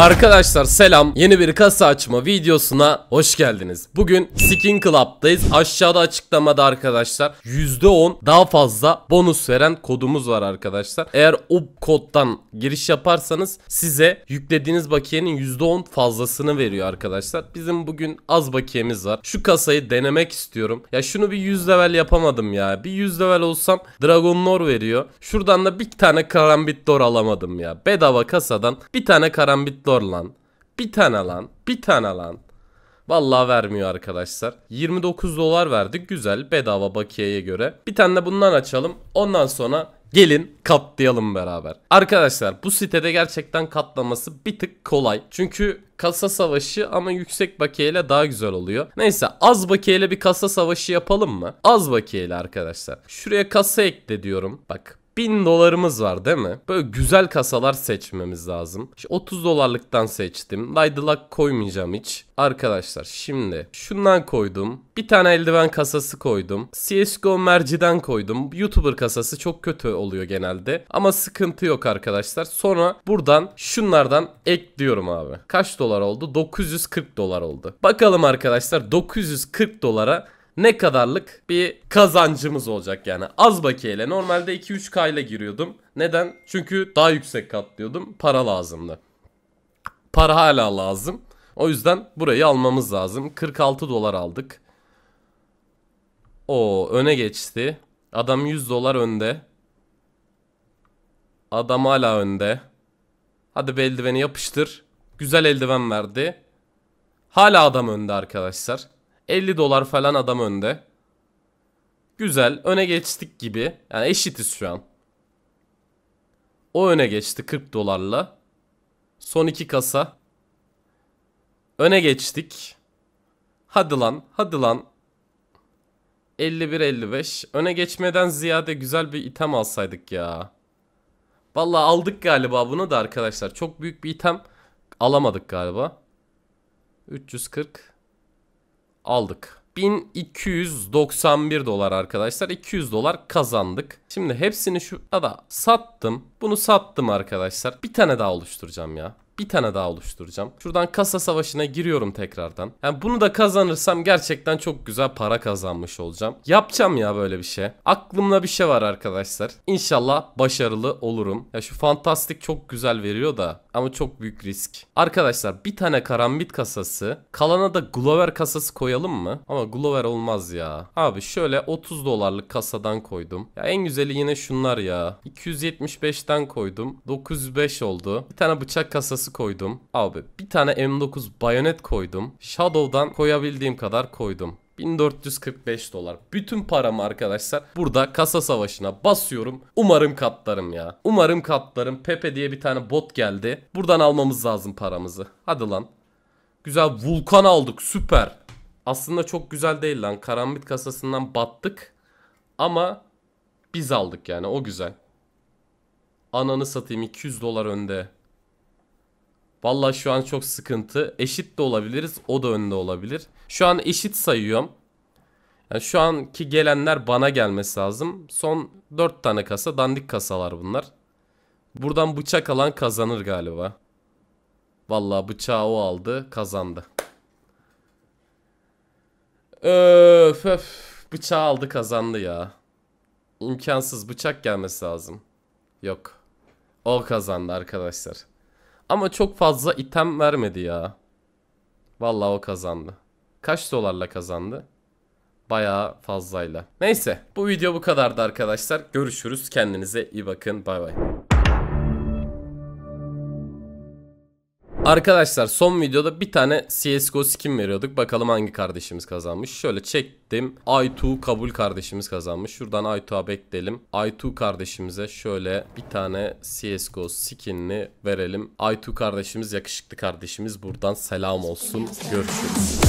Arkadaşlar selam yeni bir kasa açma videosuna hoş geldiniz. Bugün Skin Club'dayız. Aşağıda açıklamada arkadaşlar %10 daha fazla bonus veren kodumuz var arkadaşlar. Eğer o koddan giriş yaparsanız size yüklediğiniz bakiyenin %10 fazlasını veriyor arkadaşlar. Bizim bugün az bakiyemiz var. Şu kasayı denemek istiyorum. Ya şunu bir 100 level yapamadım ya. Bir 100 level olsam Dragon Lore veriyor. Şuradan da bir tane karambit dor alamadım ya. Bedava kasadan bir tane karambit doktor lan. Bir tane lan. Bir tane lan. Vallahi vermiyor arkadaşlar. 29 dolar verdik. Güzel bedava bakiyeye göre. Bir tane de bundan açalım. Ondan sonra Gelin katlayalım beraber. Arkadaşlar bu sitede gerçekten katlaması bir tık kolay. Çünkü kasa savaşı ama yüksek bakiyeyle daha güzel oluyor. Neyse az bakiyeyle bir kasa savaşı yapalım mı? Az bakiyeyle arkadaşlar. Şuraya kasa ekle diyorum. Bak 1000 dolarımız var değil mi? Böyle güzel kasalar seçmemiz lazım. İşte 30 dolarlıktan seçtim. Laydılak koymayacağım hiç. Arkadaşlar şimdi şundan koydum. Bir tane eldiven kasası koydum. CSGO merciden koydum. YouTuber kasası çok kötü oluyor genelde. Ama sıkıntı yok arkadaşlar. Sonra buradan şunlardan ekliyorum abi. Kaç dolar oldu? 940 dolar oldu. Bakalım arkadaşlar 940 dolara ne kadarlık bir kazancımız olacak yani. Az bakiyeyle normalde 2-3K ile giriyordum. Neden? Çünkü daha yüksek katlıyordum. Para lazımdı. Para hala lazım. O yüzden burayı almamız lazım. 46 dolar aldık. O öne geçti. Adam 100 dolar önde. Adam hala önde. Hadi eldiveni yapıştır. Güzel eldiven verdi. Hala adam önde arkadaşlar. 50 dolar falan adam önde. Güzel. Öne geçtik gibi. Yani eşitiz şu an. O öne geçti 40 dolarla. Son iki kasa. Öne geçtik. Hadi lan. Hadi lan. 51-55. Öne geçmeden ziyade güzel bir item alsaydık ya. Vallahi aldık galiba bunu da arkadaşlar. Çok büyük bir item alamadık galiba. 340 aldık. 1291 dolar arkadaşlar. 200 dolar kazandık. Şimdi hepsini şu da sattım. Bunu sattım arkadaşlar. Bir tane daha oluşturacağım ya. Bir tane daha oluşturacağım. Şuradan kasa savaşına giriyorum tekrardan. Yani bunu da kazanırsam gerçekten çok güzel para kazanmış olacağım. Yapacağım ya böyle bir şey. Aklımda bir şey var arkadaşlar. İnşallah başarılı olurum. Ya şu fantastik çok güzel veriyor da ama çok büyük risk. Arkadaşlar bir tane karambit kasası. Kalana da Glover kasası koyalım mı? Ama Glover olmaz ya. Abi şöyle 30 dolarlık kasadan koydum. Ya en güzeli yine şunlar ya. 275'ten koydum. 905 oldu. Bir tane bıçak kasası koydum. Abi bir tane M9 bayonet koydum. Shadow'dan koyabildiğim kadar koydum. 1445 dolar. Bütün paramı arkadaşlar burada kasa savaşına basıyorum. Umarım katlarım ya. Umarım katlarım. Pepe diye bir tane bot geldi. Buradan almamız lazım paramızı. Hadi lan. Güzel vulkan aldık süper. Aslında çok güzel değil lan. Karambit kasasından battık. Ama biz aldık yani o güzel. Ananı satayım 200 dolar önde. Valla şu an çok sıkıntı. Eşit de olabiliriz. O da önde olabilir. Şu an eşit sayıyorum. Yani şu anki gelenler bana gelmesi lazım. Son 4 tane kasa dandik kasalar bunlar. Buradan bıçak alan kazanır galiba. Valla bıçağı o aldı kazandı. Öf öf. Bıçağı aldı kazandı ya. İmkansız bıçak gelmesi lazım. Yok. O kazandı arkadaşlar. Ama çok fazla item vermedi ya. Vallahi o kazandı. Kaç dolarla kazandı? Bayağı fazlayla. Neyse bu video bu kadardı arkadaşlar. Görüşürüz. Kendinize iyi bakın. Bay bay. Arkadaşlar son videoda bir tane CSGO skin veriyorduk. Bakalım hangi kardeşimiz kazanmış. Şöyle çektim. I2 kabul kardeşimiz kazanmış. Şuradan i Aytu'ya bekleyelim. I2 kardeşimize şöyle bir tane CSGO skinini verelim. I2 kardeşimiz yakışıklı kardeşimiz. Buradan selam olsun. Görüşürüz.